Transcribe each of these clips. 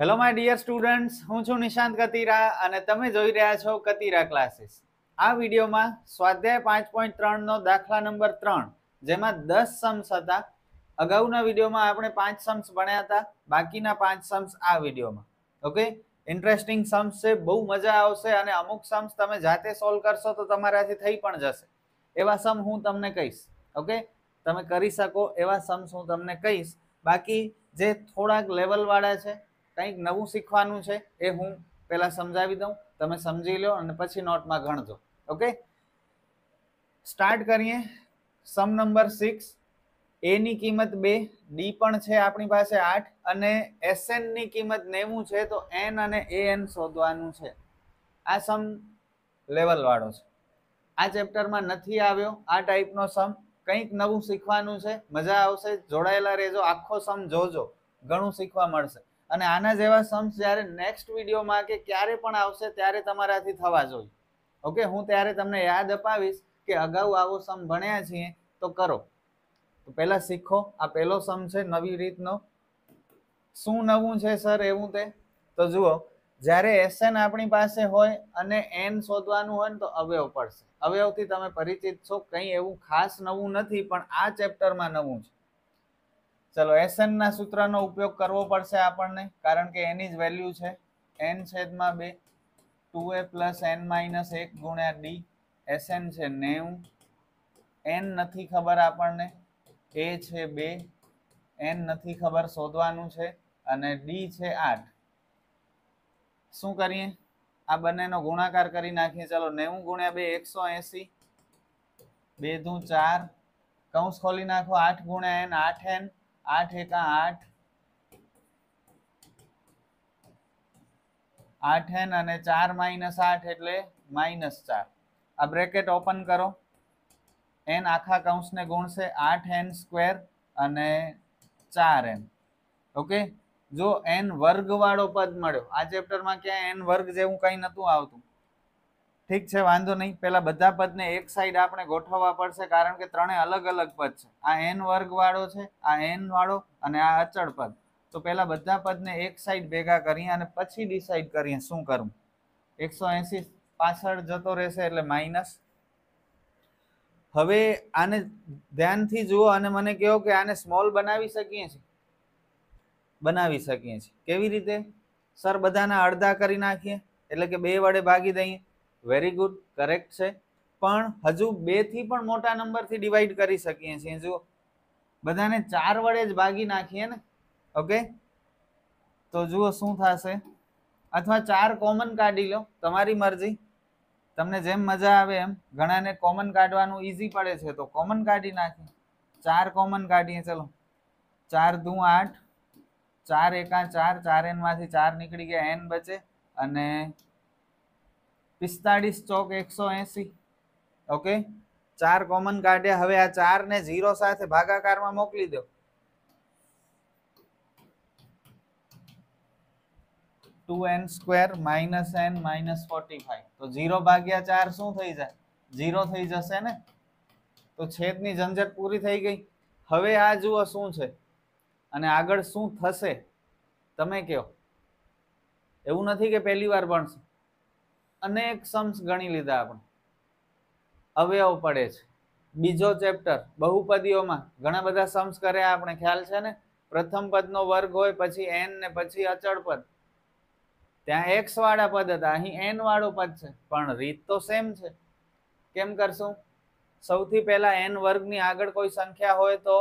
hello my dear students હું છું નિશાંત કતીરા અને તમે જોઈ રહ્યા છો કતીરા ક્લાસીસ આ વિડીયોમાં સ્વાધ્યાય પાંચ પોઈન્ટ ત્રણનો દાખલા નંબર ત્રણ જેમાં દસ સમ્સ હતા અગાઉના વિડીયોમાં આપણે પાંચ સમ્સ ભણ્યા હતા બાકીના પાંચ સમ્સ આ વિડીયોમાં ઓકે ઇન્ટરેસ્ટિંગ સમ્સ છે બહુ મજા આવશે અને અમુક સમ્સ તમે જાતે સોલ્વ કરશો તો તમારાથી થઈ પણ જશે એવા સમ હું તમને કહીશ ઓકે તમે કરી શકો એવા સમ્સ હું તમને કહીશ બાકી જે થોડાક લેવલવાળા છે કંઈક નવું શીખવાનું છે એ હું પહેલાં સમજાવી દઉં તમે સમજી લો અને પછી નોટમાં ગણજો ઓકે સ્ટાર્ટ કરીએ સમ નંબર સિક્સ એની કિંમત બે ડી પણ છે આપણી પાસે આઠ અને એસએનની કિંમત નેવું છે તો એન અને એ એન શોધવાનું છે આ સમ લેવલવાળો છે આ ચેપ્ટરમાં નથી આવ્યો આ ટાઈપનો સમ કંઈક નવું શીખવાનું છે મજા આવશે જોડાયેલા રહેજો આખો સમ જોજો ઘણું શીખવા મળશે અને આના જેવા સમ્સ જ્યારે નેક્સ્ટ વિડીયોમાં કે ક્યારે પણ આવશે ત્યારે તમારાથી થવા જોઈએ ઓકે હું ત્યારે તમને યાદ અપાવીશ કે અગાઉ આવો સમ ભણ્યા છીએ તો કરો તો પહેલાં શીખો આ પહેલો સમ છે નવી રીતનો શું નવું છે સર એવું તે તો જુઓ જ્યારે એસએન આપણી પાસે હોય અને એન શોધવાનું હોય ને તો અવયવ પડશે અવયવથી તમે પરિચિત છો કંઈ એવું ખાસ નવું નથી પણ આ ચેપ્ટરમાં નવું છે ચલો એસએન ના સૂત્રનો ઉપયોગ કરવો પડશે આપણને કારણ કે એની જ વેલ્યુ છે એન છેદમાં બે two a plus n minus એક ગુણ્યા ડી એસએન છે નેવું એન નથી ખબર આપણને એ છે બે એન નથી ખબર શોધવાનું છે અને ડી છે આઠ શું કરીએ આ બંનેનો ગુણાકાર કરી નાખીએ ચલો નેવું ગુણ્યા બે એકસો એસી બે દું ચાર કૌંસ ખોલી નાખો આઠ ગુણ્યા એન આઠ એન આઠ એકા આઠ આઠ એન અને ચાર માઇનસ આઠ એટલે માઇનસ ચાર આ બ્રેકેટ ઓપન કરો એન આખા કૌંસને ગુણશે આઠ એન સ્ક્વેર અને ચાર એન ઓકે જો એન વર્ગવાળો પદ મળ્યો આ ચેપ્ટરમાં ક્યાંય એન વર્ગ જેવું કંઈ નહોતું આવતું ઠીક છે વાંધો નહીં પેલા બધા પદને એક સાઈડ આપણે ગોઠવવા પડશે કારણ કે ત્રણે અલગ અલગ પદ છે આ એન વર્ગ વાળો છે આ એન વાળો અને આ અચળ પદ તો પેલા બધા પદને એક સાઈડ ભેગા કરીએ અને પછી ડિસાઈડ કરીએ શું કરવું એકસો એંસી પાછળ જતો રહેશે એટલે માઇનસ હવે આને ધ્યાનથી જુઓ અને મને કહો કે આને સ્મોલ બનાવી શકીએ છીએ બનાવી શકીએ છીએ કેવી રીતે સર બધાના અડધા કરી નાખીએ એટલે કે બે વડે ભાગી દઈએ વેરી ગુડ કરેક્ટ છે પણ હજુ બેથી પણ મોટા નંબરથી ડિવાઈડ કરી શકીએ છીએ જુઓ બધાને ચાર વડે જ ભાગી નાખીએ ને ઓકે તો જુઓ શું થશે અથવા ચાર કોમન કાઢી લો તમારી મરજી તમને જેમ મજા આવે એમ ઘણાને કોમન કાઢવાનું ઈઝી પડે છે તો કોમન કાઢી નાખીએ ચાર કોમન કાઢીએ ચલો ચાર દું આઠ ચાર એકા ચાર ચાર એનમાંથી ચાર નીકળી ગયા એન બચે અને પિસ્તાળીસ ચોક એકસો એસી ઓકે ચાર કોમન કાઢ્યા હવે આ ચાર ને ઝીરો સાથે ભાગાકારમાં મોકલી દો two n square minus n minus forty five તો ઝીરો ભાગ્યા ચાર શું થઈ જાય ઝીરો થઈ જશે ને તો છેદની ઝંઝટ પૂરી થઈ ગઈ હવે આ જુઓ શું છે અને આગળ શું થશે તમે કહો એવું નથી કે પહેલી વાર ભણશો અનેક સમ્સ ગણી લીધા આપણે અવયવ પડે છે બીજો ચેપ્ટર બહુપદીઓમાં ઘણા બધા સમ્સ કર્યા આપણે ખ્યાલ છે ને પ્રથમ પદનો વર્ગ હોય પછી એન ને પછી અચળ પદ ત્યાં એક્સ વાળા પદ હતા અહીં એન વાળો પદ છે પણ રીત તો સેમ છે કેમ કરશું સૌથી પહેલાં એન વર્ગની આગળ કોઈ સંખ્યા હોય તો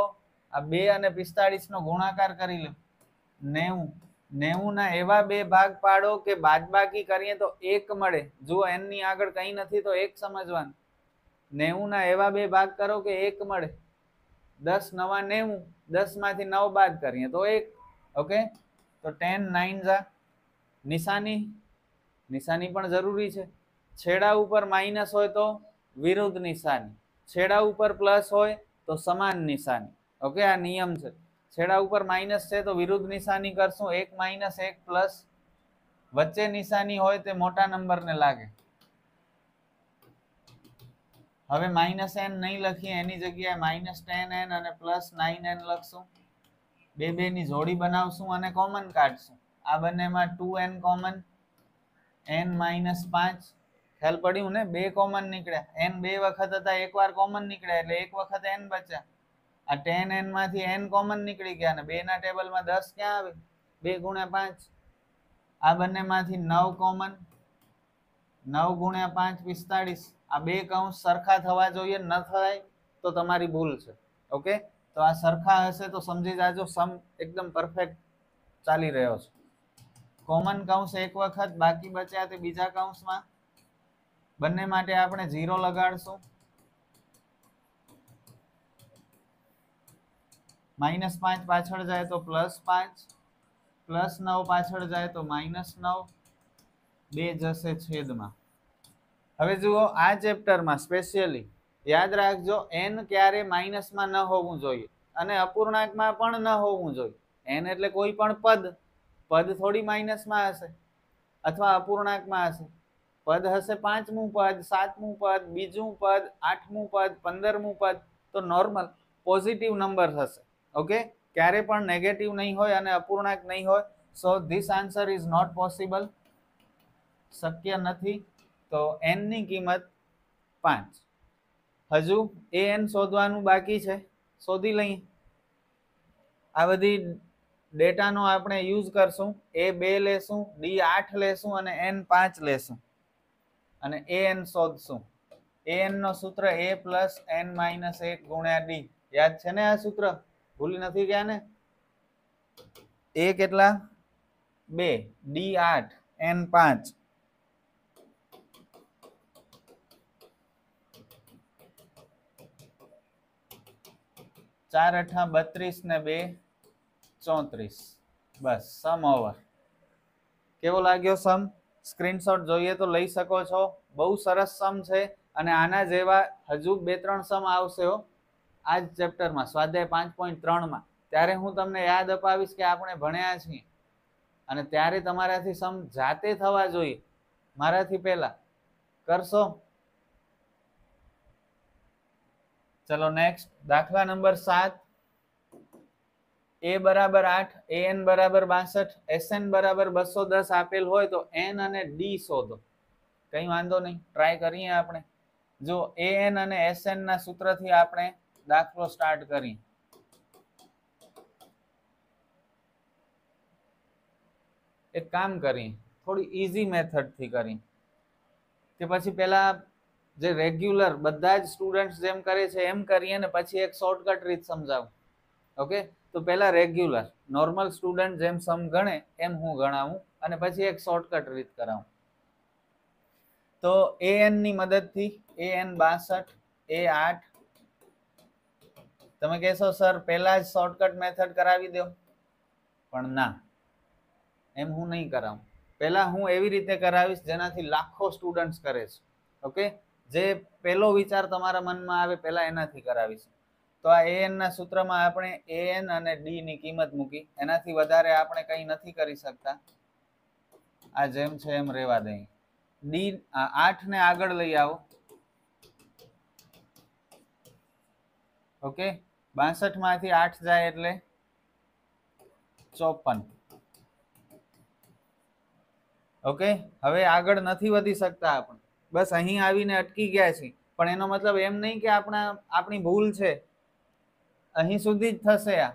આ બે અને પિસ્તાળીસનો ગુણાકાર કરી લો નેવું નેવુંના એવા બે ભાગ પાડો કે બાદબાકી કરીએ તો એક મળે જુઓ એનની આગળ કંઈ નથી તો એક સમજવાનું નેવુંના એવા બે ભાગ કરો કે એક મળે દસ નવા નેવું દસમાંથી નવ બાદ કરીએ તો એક ઓકે તો ટેન નાઇન ઝા નિશાની નિશાની પણ જરૂરી છે છેડા ઉપર માઇનસ હોય તો વિરુદ્ધ નિશાની છેડા ઉપર પ્લસ હોય તો સમાન નિશાની ઓકે આ નિયમ છે છેડા ઉપર માઇનસ છે તો વિરુદ્ધ નિશાની કરશું એક માઇનસ એક પ્લસ વચ્ચે નિશાની હોય તે મોટા નંબરને લાગે હવે માઇનસ એન નહીં લખીએ એની જગ્યાએ માઇનસ ટેન એન અને પ્લસ નાઇન એન લખશું બે બેની જોડી બનાવશું અને કોમન કાઢશું આ બંનેમાં two n common n minus પાંચ ખ્યાલ પડ્યું ને બે કોમન નીકળ્યા એન બે વખત હતા એકવાર કોમન નીકળ્યા એટલે એક વખત એન બચ્યા આ ટેન એન માંથી એન કોમન નીકળી ગયા અને બે ના ટેબલમાં દસ ક્યાં આવે બે ગુણ્યા પાંચ આ બંનેમાંથી નવ કોમન નવ ગુણ્યા પાંચ પિસ્તાળીસ આ બે કૌંસ સરખા થવા જોઈએ ન થાય તો તમારી ભૂલ છે ઓકે તો આ સરખા હશે તો સમજી જાજો સમ એકદમ પરફેક્ટ ચાલી રહ્યો છે કોમન કૌંસ એક વખત બાકી બચ્યા તે બીજા કૌંસમાં બંને માટે આપણે ઝીરો લગાડશું માઇનસ પાંચ પાછળ જાય તો પ્લસ પાંચ પ્લસ નવ પાછળ જાય તો માઇનસ નવ બે જશે છેદમાં હવે જુઓ આ ચેપ્ટરમાં સ્પેશિયલી યાદ રાખજો એન ક્યારે માઇનસમાં ન હોવું જોઈએ અને અપૂર્ણાંકમાં પણ ન હોવું જોઈએ એન એટલે કોઈ પણ પદ પદ થોડી માઇનસમાં હશે અથવા અપૂર્ણાંકમાં હશે પદ હશે પાંચમું પદ સાતમું પદ બીજું પદ આઠમું પદ પંદરમું પદ તો નોર્મલ પોઝિટિવ નંબર હશે ઓકે ક્યારે પણ નેગેટિવ નહીં હોય અને અપૂર્ણાંક નહીં હોય so this answer is not possible શક્ય નથી તો એનની કિંમત પાંચ હજુ એ એન શોધવાનું બાકી છે શોધી લઈએ આ બધી ડેટાનો આપણે યુઝ કરશું એ બે લેશું ડી આઠ લેશું અને એન પાંચ લેશું અને એ એન શોધશું એ એનનો સૂત્ર એ પ્લસ એન માઇનસ એક ગુણ્યા ડી યાદ છે ને આ સૂત્ર ભૂલી નથી ગયા ને એ કેટલા બે ડી આઠ એન પાંચ ચાર અઠા બત્રીસ ને બે ચોત્રીસ બસ સમ ઓવર કેવો લાગ્યો સમ સ્ક્રીનશોટ જોઈએ તો લઈ શકો છો બહુ સરસ સમ છે અને આના જેવા હજુ બે ત્રણ સમ આવશે આ જ ચેપ્ટરમાં સ્વાધ્યાય પાંચ પોઈન્ટ ત્રણમાં ત્યારે હું તમને યાદ અપાવીશ કે આપણે ભણ્યા છીએ અને ત્યારે તમારાથી સમ જાતે થવા જોઈએ મારાથી પહેલા કરશો ચલો નેક્સ્ટ દાખલા નંબર સાત એ બરાબર આઠ એ એન બરાબર બાસઠ એસએન બરાબર બસો દસ આપેલ હોય તો એન અને ડી શોધો કંઈ વાંધો નહીં ટ્રાય કરીએ આપણે જો એ એન અને એસ એનના સૂત્રથી આપણે દાખલો સ્ટાર્ટ કરી એક કામ કરી થોડી ઇઝી મેથડથી કરી કે પછી પહેલાં જે રેગ્યુલર બધા જ સ્ટુડન્ટ જેમ કરે છે એમ કરીએ ને પછી એક શોર્ટકટ રીત સમજાવું ઓકે તો પહેલાં રેગ્યુલર નોર્મલ સ્ટુડન્ટ જેમ સમ ગણે એમ હું ગણાવું અને પછી એક શોર્ટકટ રીત કરાવું તો એ એનની મદદથી એ એન બાસઠ એ આઠ તમે કહેશો સર પહેલાં જ શોર્ટકટ મેથડ કરાવી દો પણ ના એમ હું નહીં કરાવું પહેલાં હું એવી રીતે કરાવીશ જેનાથી લાખો સ્ટુડન્ટ્સ કરે છે ઓકે જે પહેલો વિચાર તમારા મનમાં આવે પહેલાં એનાથી કરાવીશ તો આ એએનના સૂત્રમાં આપણે એએન અને ડીની કિંમત મૂકી એનાથી વધારે આપણે કંઈ નથી કરી શકતા આ જેમ છે એમ રહેવા દઈ ડી આઠને આગળ લઈ આવો ઓકે બાસઠ માંથી આઠ જાય એટલે ચોપન ઓકે હવે આગળ નથી વધી શકતા આપણે બસ અહીં આવીને અટકી ગયા છીએ પણ એનો મતલબ એમ નહીં કે આપણા આપણી ભૂલ છે અહીં સુધી જ થશે આ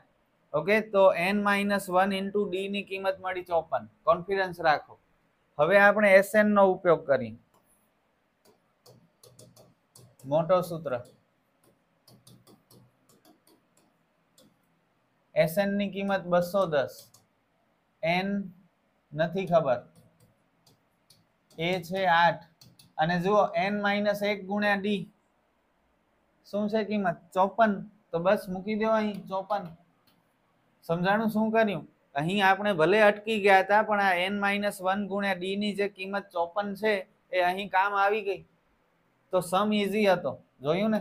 ઓકે તો એન માઇનસ વન ઇન્ટુ ડીની કિંમત મળી ચોપન કોન્ફિડન્સ રાખો હવે આપણે એસએનનો ઉપયોગ કરી મોટો સૂત્ર એસએન ની કિંમત બસો દસ એન નથી ખબર એ છે આઠ અને જુઓ એન માઇનસ એક ગુણ્યા ડી શું છે કિંમત ચોપન તો બસ મૂકી દેવા અહીં ચોપન સમજાણું શું કર્યું અહીં આપણે ભલે અટકી ગયા હતા પણ આ એન માઇનસ વન ગુણ્યા ડી ની જે કિંમત ચોપન છે એ અહીં કામ આવી ગઈ તો સમ ઇઝી હતો જોયું ને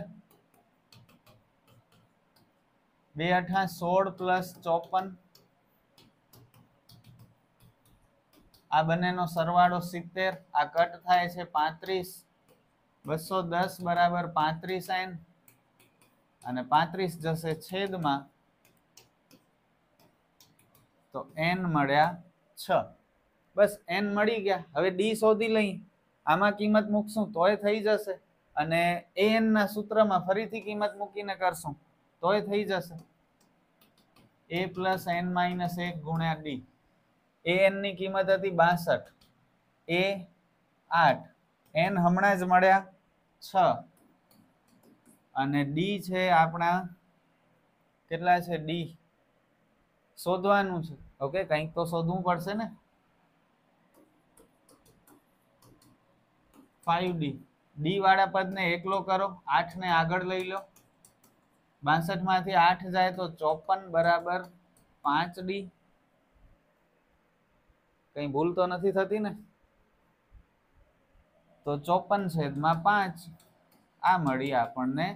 બે અઠા સોળ પ્લસ ચોપન આ બંનેનો સરવાળો સિત્તેર આ કટ થાય છે પાંત્રીસ બસો દસ બરાબર પાંત્રીસ એન અને પાંત્રીસ જશે છેદમાં તો એન મળ્યા છ બસ એન મળી ગયા હવે ડી શોધી લઈ આમાં કિંમત મૂકશું તોય થઈ જશે અને એ એનના સૂત્રમાં ફરીથી કિંમત મૂકીને કરશું તોય થઈ જશે એ પ્લસ એન માઇનસ એક ગુણ્યા ડી એ એનની કિંમત હતી બાસઠ એ આઠ એન હમણાં જ મળ્યા છ અને ડી છે આપણા કેટલા છે ડી શોધવાનું છે ઓકે કંઈક તો શોધવું પડશે ને ફાઈવ ડી ડી વાળા પદને એકલો કરો આઠને આગળ લઈ લો બાસઠ માંથી આઠ જાય તો ચોપન બરાબર પાંચ ડી કઈ ભૂલ તો નથી થતી ને તો ચોપન છેદમાં પાંચ આ મળી આપણને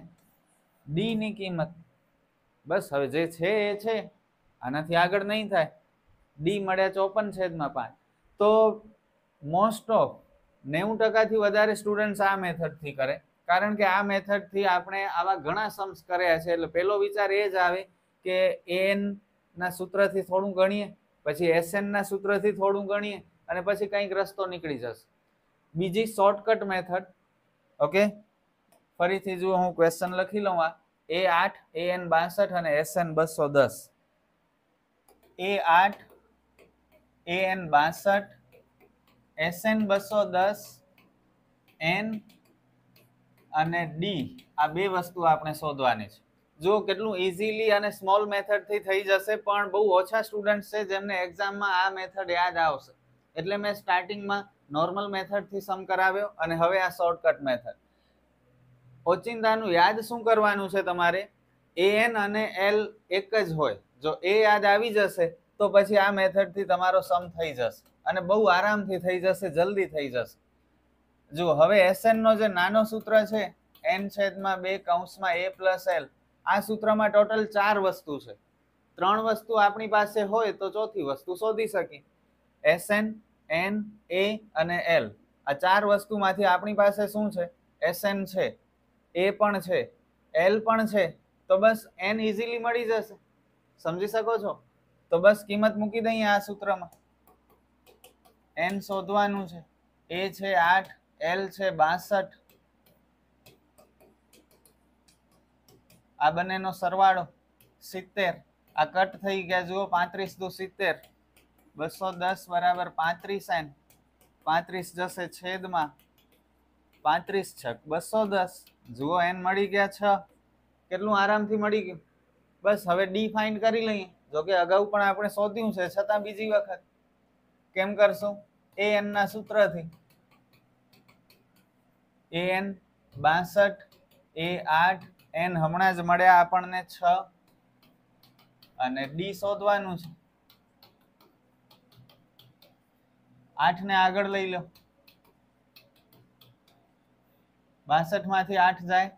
ડી ની કિંમત બસ હવે જે છે એ છે આનાથી આગળ નહીં થાય ડી મળ્યા ચોપન છેદમાં પાંચ તો મોસ્ટ ઓફ નેવું ટકાથી વધારે સ્ટુડન્ટ આ મેથડથી કરે કારણ કે આ મેથડથી આપણે આવા ઘણા સમ્સ કર્યા છે એટલે પહેલો વિચાર એ જ આવે કે એન ના સૂત્રથી થોડું ગણીએ પછી એસએન ના સૂત્રથી થોડું ગણીએ અને પછી કંઈક રસ્તો નીકળી જશે બીજી શોર્ટકટ મેથડ ઓકે ફરીથી જો હું ક્વેશ્ચન લખી લઉં આ એ આઠ એ એન બાસઠ અને એસએન બસો દસ એ આઠ એ એન બાસઠ એસએન બસો દસ એન અને ડી આ બે વસ્તુ આપણે શોધવાની છે જો કેટલું ઇઝીલી અને સ્મોલ મેથડથી થઈ જશે પણ બહુ ઓછા સ્ટુડન્ટ્સ છે જેમને એક્ઝામમાં આ મેથડ યાદ આવશે એટલે મેં સ્ટાર્ટિંગમાં નોર્મલ મેથડથી સમ કરાવ્યો અને હવે આ શોર્ટકટ મેથડ ઓચિંતાનું યાદ શું કરવાનું છે તમારે એ એન અને એલ એક જ હોય જો એ યાદ આવી જશે તો પછી આ મેથડથી તમારો સમ થઈ જશે અને બહુ આરામથી થઈ જશે જલ્દી થઈ જશે જો હવે એસએન નો જે નાનો સૂત્ર છે એન છેદમાં બે કૌંસમાં એ પ્લસ એલ આ સૂત્રમાં ટોટલ ચાર વસ્તુ છે ત્રણ વસ્તુ આપણી પાસે હોય તો ચોથી વસ્તુ શોધી શકીએ એસએન એન એ અને એલ આ ચાર વસ્તુમાંથી આપણી પાસે શું છે એસએન છે એ પણ છે એલ પણ છે તો બસ એન ઇઝીલી મળી જશે સમજી શકો છો તો બસ કિંમત મૂકી દઈએ આ સૂત્રમાં એન શોધવાનું છે એ છે આઠ એલ છે બાસઠ આ બંનેનો સરવાળો સિત્તેર આ કટ થઈ ગયા જુઓ પાંત્રીસ દુ સિત્તેર બસો દસ બરાબર પાંત્રીસ એન પાંત્રીસ જશે છેદમાં પાંત્રીસ છક બસો દસ જુઓ એન મળી ગયા છ કેટલું આરામથી મળી ગયું બસ હવે ડી ફાઇન કરી લઈએ જોકે અગાઉ પણ આપણે શોધ્યું છે છતાં બીજી વખત કેમ કરશું એ એનના સૂત્રથી એ એન બાસઠ એ આઠ એન હમણાં જ મળ્યા આપણને છ અને ડી શોધવાનું છે આઠ ને આગળ લઈ લો બાસઠ માંથી આઠ જાય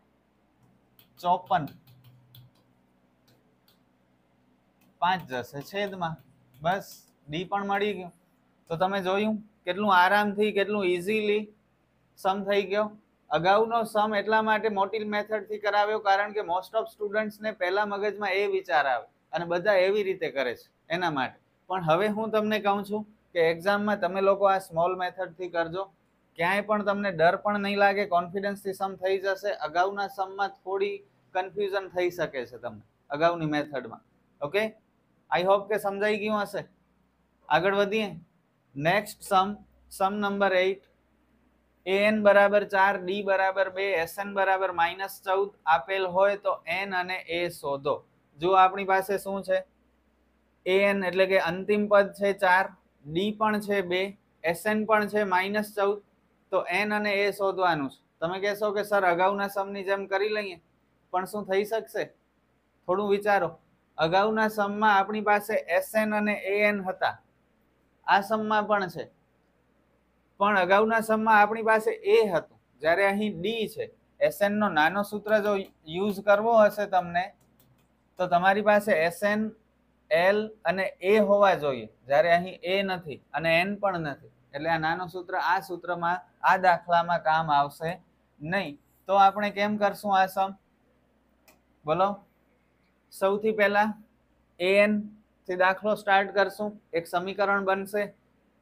ચોપન પાંચ જશે છેદમાં બસ ડી પણ મળી ગયો તો તમે જોયું કેટલું આરામથી કેટલું ઇઝીલી સમ થઈ ગયો અગાઉનો સમ એટલા માટે મોટી મેથડથી કરાવ્યો કારણ કે મોસ્ટ ઓફ સ્ટુડન્ટ્સને પહેલા મગજમાં એ વિચાર આવે અને બધા એવી રીતે કરે છે એના માટે પણ હવે હું તમને કહું છું કે એક્ઝામમાં તમે લોકો આ સ્મોલ મેથડથી કરજો ક્યાંય પણ તમને ડર પણ નહીં લાગે કોન્ફિડન્સથી સમ થઈ જશે અગાઉના સમમાં થોડી કન્ફ્યુઝન થઈ શકે છે તમને અગાઉની મેથડમાં ઓકે આઈ હોપ કે સમજાઈ ગયું હશે આગળ વધીએ next sum sum number eight n બરાબર ચાર ડી બરાબર બે એસએન બરાબર માઇનસ ચૌદ આપેલ હોય તો એન અને એ શોધો જો આપણી પાસે શું છે એન એટલે કે અંતિમ પદ છે ચાર ડી પણ છે બે એસએન પણ છે માઇનસ ચૌદ તો એન અને એ શોધવાનું છે તમે કહેશો કે સર અગાઉના સમની જેમ કરી લઈએ પણ શું થઈ શકશે થોડું વિચારો અગાઉના સમમાં આપણી પાસે એસએન અને એએન હતા આ સમમાં પણ છે પણ અગાઉના સમમાં આપણી પાસે એ હતું જ્યારે અહીં ડી છે એસએન નો નાનો સૂત્ર જો યુઝ કરવો હશે તમને તો તમારી પાસે એસએન એલ અને એ હોવા જોઈએ જ્યારે અહીં એ નથી અને એન પણ નથી એટલે આ નાનો સૂત્ર આ સૂત્રમાં આ દાખલામાં કામ આવશે નહીં તો આપણે કેમ કરશું આ સમ બોલો સૌથી પહેલા એ એનથી દાખલો સ્ટાર્ટ કરશું એક સમીકરણ બનશે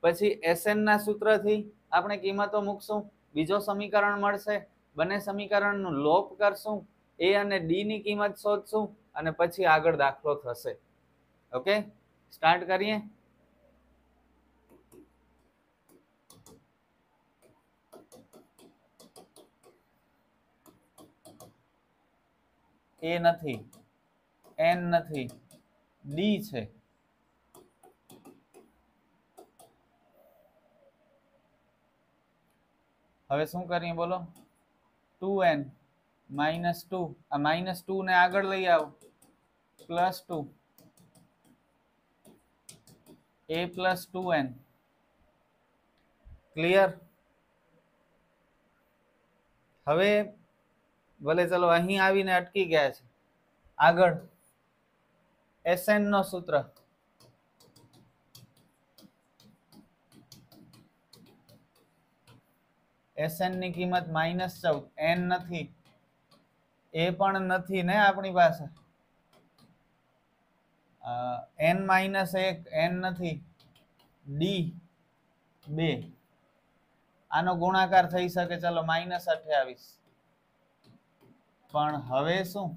પછી ના સૂત્રથી આપણે કિંમતો મૂકશું બીજો સમીકરણ મળશે બંને સમીકરણનું લોપ કરશું એ અને ડીની કિંમત શોધશું અને પછી આગળ દાખલો થશે ઓકે સ્ટાર્ટ કરીએ એ નથી એન નથી ડી છે હવે શું કરીએ બોલો ટુ એન માઇનસ ટુ આ માઇનસ ટુને આગળ લઈ આવો plus two a plus two n clear હવે ભલે ચલો અહીં આવીને અટકી ગયા છે આગળ એસએન નો સૂત્ર એસએનની કિંમત માઇનસ ચૌદ એન નથી એ પણ નથી ને આપણી પાસે એન માઇનસ એક એન નથી ડી બે આનો ગુણાકાર થઈ શકે ચલો માઇનસ અઠ્યાવીસ પણ હવે શું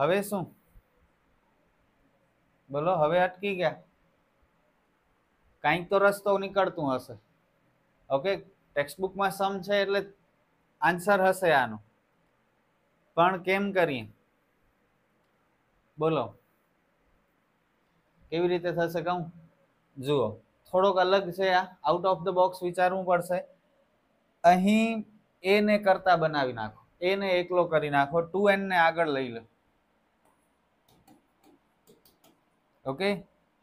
હવે શું બોલો હવે અટકી ગયા કાંઈક તો રસ્તો નીકળતું હશે ઓકે ટેક્સ્ટબુકમાં સમ છે એટલે આન્સર હશે આનો પણ કેમ કરીએ બોલો કેવી રીતે થશે કહું જુઓ થોડોક અલગ છે આ આઉટ ઓફ ધ બોક્સ વિચારવું પડશે અહીં એને કરતા બનાવી નાખો એને એકલો કરી નાખો ટુ એનને આગળ લઈ લો ઓકે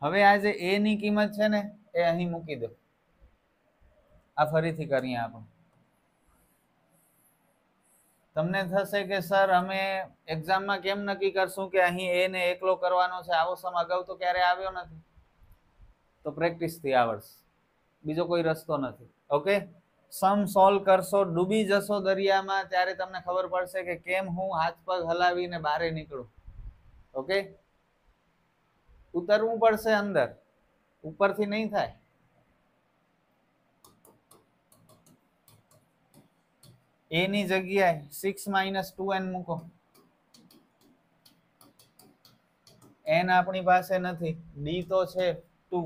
હવે આ જે એની કિંમત છે ને એ અહીં મૂકી દો આ ફરીથી કરીએ આપણે તમને થશે કે સર અમે એક્ઝામમાં કેમ નક્કી કરશું કે અહીં એને એકલો કરવાનો છે આવો સમ અગાઉ તો ક્યારે આવ્યો નથી તો પ્રેક્ટિસથી આવડશે બીજો કોઈ રસ્તો નથી ઓકે સમ સોલ્વ કરશો ડૂબી જશો દરિયામાં ત્યારે તમને ખબર પડશે કે કેમ હું હાથ પગ હલાવીને બહારે નીકળું ઓકે ઉતરવું પડશે અંદર ઉપરથી નહીં થાય એ ની જગ્યાએ સિક્સ માઇનસ ટુ એન મૂકો એન આપણી પાસે નથી ડી તો છે ટુ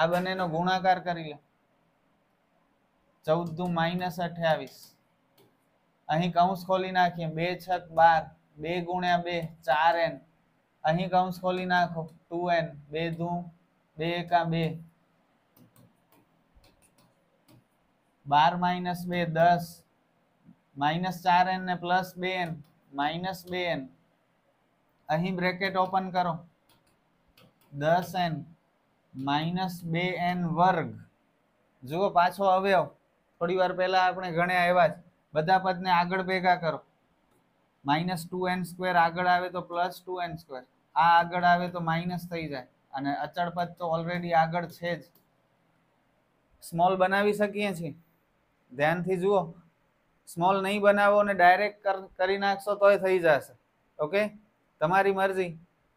આ બંનેનો ગુણાકાર કરી લો ચૌદ દુ માઇનસ અઠ્યાવીસ અહીં કૌંસ ખોલી નાખીએ બે છત બાર બે ગુણ્યા બે ચાર એન અહીં કૌંસ ખોલી નાખો ટુ એન બે દુ બે એકા બે બાર માઇનસ બે દસ માઇનસ ચાર એન ને પ્લસ બે એન માઇનસ બે એન અહીં બ્રેકેટ ઓપન કરો દસ એન માઇનસ બે એન વર્ગ જુઓ પાછો અવયવ થોડી વાર પહેલાં આપણે ગણ્યા એવા જ બધા પદને આગળ ભેગા કરો માઇનસ ટુ એન સ્ક્વેર આગળ આવે તો પ્લસ ટુ એન સ્ક્વેર આ આગળ આવે તો માઇનસ થઈ જાય અને અચળ પદ તો ઓલરેડી આગળ છે જ સ્મોલ બનાવી શકીએ છીએ ધ્યાનથી જુઓ સ્મોલ નહીં બનાવો અને ડાયરેક્ટ કરી નાખશો તો એ થઈ જશે ઓકે તમારી મરજી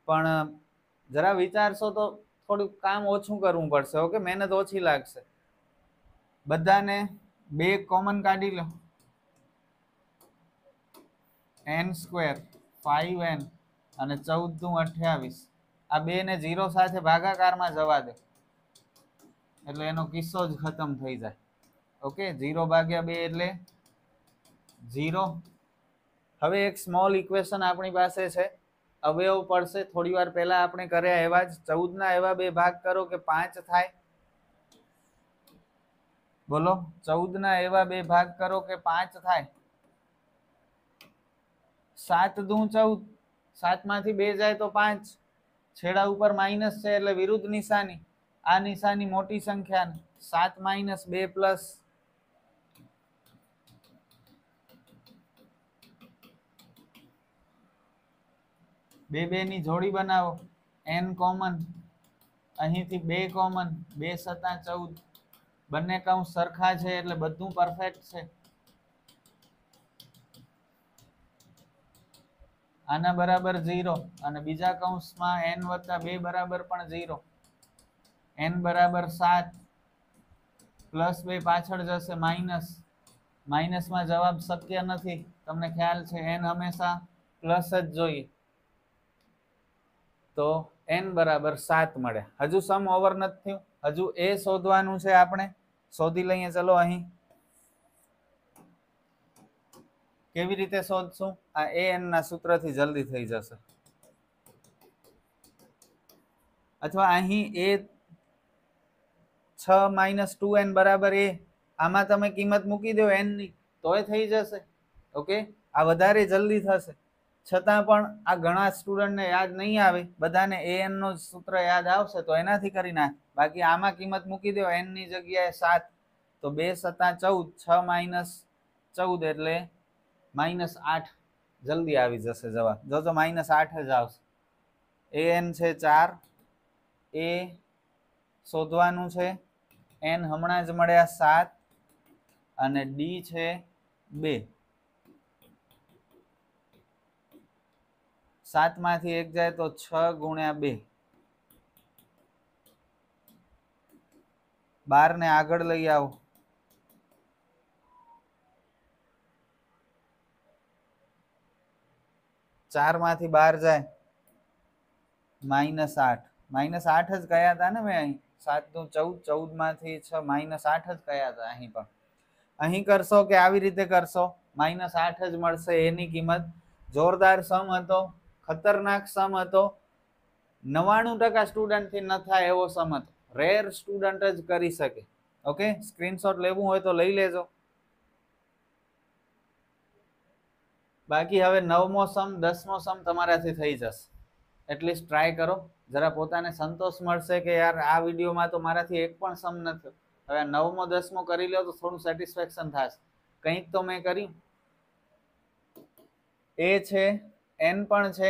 પણ જરા વિચારશો તો થોડુંક કામ ઓછું કરવું પડશે ઓકે મહેનત ઓછી લાગશે બધાને બે કોમન કાઢી લો એન સ્ક્વેર ફાઈવ એન અને ચૌદનું દુ અઠ્યાવીસ આ બેને ઝીરો સાથે ભાગાકારમાં જવા દે એટલે એનો કિસ્સો જ ખતમ થઈ જાય ઓકે ઝીરો ભાગ્યા બે એટલે ઝીરો હવે એક સ્મોલ ઇક્વેશન આપણી પાસે છે અવયવ પડશે થોડી વાર પહેલાં આપણે કર્યા એવા જ ચૌદના એવા બે ભાગ કરો કે પાંચ થાય બોલો ચૌદના એવા બે ભાગ કરો કે પાંચ થાય સાત દૂ ચૌદ સાતમાંથી બે જાય તો પાંચ છેડા ઉપર માઇનસ છે એટલે વિરુદ્ધ નિશાની આ નિશાની મોટી સંખ્યા સાત માઇનસ બે પ્લસ બે બેની જોડી બનાવો એન કોમન અહીંથી બે કોમન બે સત્તા ચૌદ બંને કૌંસ સરખા છે એટલે બધું પરફેક્ટ છે આના બરાબર ઝીરો અને બીજા કૌંસમાં એન વત્તા બે બરાબર પણ ઝીરો એન બરાબર સાત પ્લસ બે પાછળ જશે માઇનસ માઇનસમાં જવાબ શક્ય નથી તમને ખ્યાલ છે એન હંમેશા પ્લસ જ જોઈએ તો એન બરાબર સાત મળે હજુ સમ ઓવર નથી થયું હજુ એ શોધવાનું છે આપણે શોધી લઈએ ચલો અહીં કેવી રીતે શોધશું આ એ એનના સૂત્રથી જલ્દી થઈ જશે અથવા અહીં એ છ માઇનસ ટુ એન બરાબર એ આમાં તમે કિંમત મૂકી દો એનની તો એ થઈ જશે ઓકે આ વધારે જલ્દી થશે છતાં પણ આ ઘણા સ્ટુડન્ટને યાદ નહીં આવે બધાને એનનો સૂત્ર યાદ આવશે તો એનાથી કરી નાખ બાકી આમાં કિંમત મૂકી દો એનની જગ્યાએ સાત તો બે સત્તા ચૌદ છ માઇનસ ચૌદ એટલે માઇનસ આઠ જલ્દી આવી જશે જવાબ જોજો માઇનસ આઠ જ આવશે એ એન છે ચાર એ શોધવાનું છે એન હમણાં જ મળ્યા સાત અને ડી છે બે સાતમાંથી એક જાય તો છ ગુણ્યા બે બારને આગળ લઈ આવો ચારમાંથી બાર જાય માઇનસ આઠ માઇનસ આઠ જ કયા હતા ને મેં અહીં સાત નું ચૌદ ચૌદમાંથી છ માઇનસ આઠ જ કયા હતા અહીં પણ અહીં કરશો કે આવી રીતે કરશો માઇનસ આઠ જ મળશે એની કિંમત જોરદાર સમ હતો ખતરનાક સમ હતો નવાણું ટકા સ્ટુડન્ટથી ન થાય એવો સમ હતો રેર સ્ટુડન્ટ જ કરી શકે ઓકે સ્ક્રીનશોટ લેવું હોય તો લઈ લેજો બાકી હવે નવમો સમ દસમો સમ તમારાથી થઈ જશે એટલીસ્ટ ટ્રાય કરો જરા પોતાને સંતોષ મળશે કે યાર આ વિડીયોમાં તો મારાથી એક પણ સમ નથી હવે નવમો દસમો કરી લો તો થોડું સેટિસ્ફેક્શન થશે કંઈક તો મેં કર્યું એ છે એન પણ છે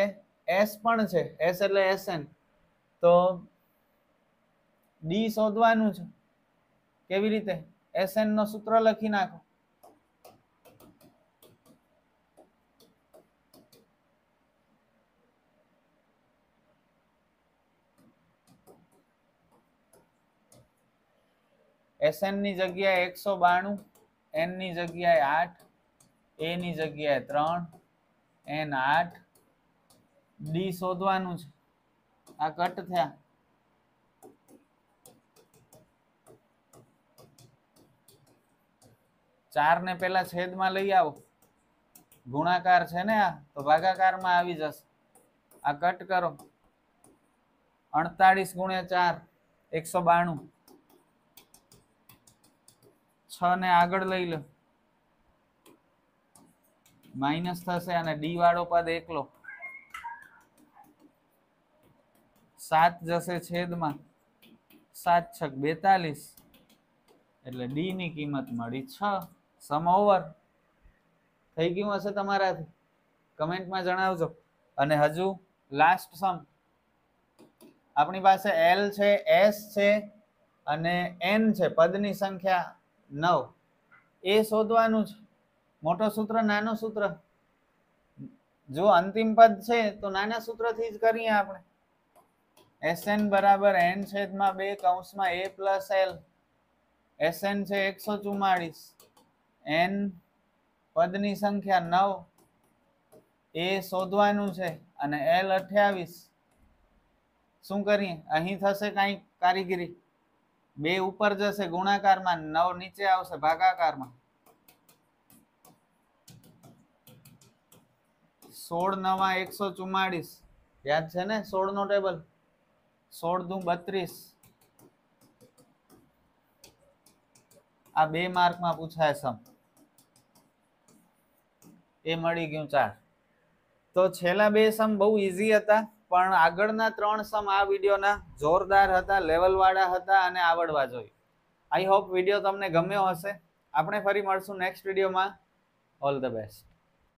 એસ પણ છે એસ એટલે એન તો ડી શોધવાનું છે કેવી રીતે એસએન નો સૂત્ર લખી નાખો એસએન ની જગ્યાએ એકસો બાણું એન ની જગ્યાએ આઠ એ ની જગ્યાએ ત્રણ એન આઠ ડી શોધવાનું છે આ કટ થયા ચાર ને પેલા છેદ માં લઈ આવો ગુણાકાર છે ને આ તો ભાગાકારમાં આવી જશે આ કટ કરો અડતાળીસ ગુણ્યા ચાર એકસો બાણું છ ને આગળ લઈ લો માઇનસ થશે અને ડી વાળો પદ એકલો સાત જશે છેદમાં સાત છક બેતાલીસ એટલે ડી ની કિંમત મળી છ સમ ઓવર થઈ ગયું હશે તમારાથી કમેન્ટમાં જણાવજો અને હજુ લાસ્ટ સમ આપણી પાસે એલ છે એસ છે અને એન છે પદની સંખ્યા નવ એ શોધવાનું છે મોટો સૂત્ર નાનો સૂત્ર જો અંતિમ પદ છે તો નાના સૂત્રથી જ કરીએ આપણે એસ એન બરાબર n છેદમાં બે કૌંસમાં a plus L S n છે એકસો ચુમ્માળીસ n પદની સંખ્યા નવ એ શોધવાનું છે અને એલ અઠ્યાવીસ શું કરીએ અહીં થશે કાંઈ કારીગીરી બે ઉપર જશે ગુણાકારમાં નવ નીચે આવશે ભાગાકારમાં સોળ નવા એકસો ચુમ્માળીસ યાદ છે ને સોળ નો ટેબલ સોળ દુ બત્રીસ આ બે માર્કમાં પૂછાય સમ એ મળી ગયું ચાર તો છેલ્લા બે સમ બહુ ઇઝી હતા પણ આગળના ત્રણ સમ આ વિડીયોના જોરદાર હતા લેવલવાળા હતા અને આવડવા જોઈએ આઈ હોપ વિડીયો તમને ગમ્યો હશે આપણે ફરી મળશું નેક્સ્ટ વિડીયોમાં ઓલ ધ બેસ્ટ